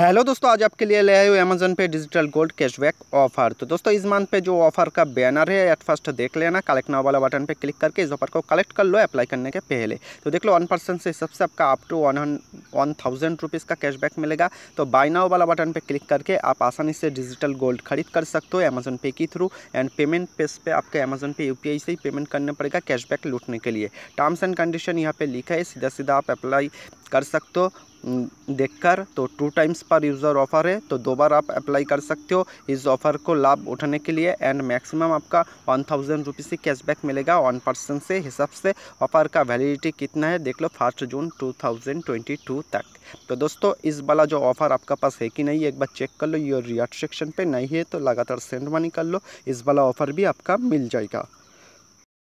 hello दोस्तों आज आपके लिए ले आए हो अमेजन पे डिजिटल गोल्ड कैशबैक ऑफर तो दोस्तों इस मंथ पे जो ऑफर का बैनर है एट फर्स्ट देख लेना कलेक्ट नाव वाला बटन पे क्लिक करके इस ऑफर को कलेक्ट कर लो अप्लाई करने के पहले तो देख लो वन परसेंट से सबसे आपका up to one one thousand rupees का कैशबैक मिलेगा तो बाई नाव वाला बटन पर क्लिक करके आप आसानी से डिजिटल गोल्ड खरीद कर सकते हो अमेजन पे के थ्रू एंड पेमेंट पेस पे आपके अमेजन पे यू से ही पेमेंट करना पड़ेगा कैशबैक लूटने के लिए टर्म्स एंड कंडीशन यहाँ पर लिखा है सीधा सीधा आप अप्लाई कर सकते हो देखकर तो टू टाइम्स पर यूज़र ऑफ़र है तो दो बार आप अप्लाई कर सकते हो इस ऑफ़र को लाभ उठाने के लिए एंड मैक्सिमम आपका वन थाउजेंड रुपीज़ से कैशबैक मिलेगा वन परसेंट से हिसाब से ऑफ़र का वैलिडिटी कितना है देख लो first June two thousand twenty two तक तो दोस्तों इस वाला जो ऑफ़र आपका पास है कि नहीं एक बार चेक कर लो योर रिएक्ट सेक्शन पर नहीं है तो लगातार सेंड मनी कर लो इस वाला ऑफ़र भी आपका मिल जाएगा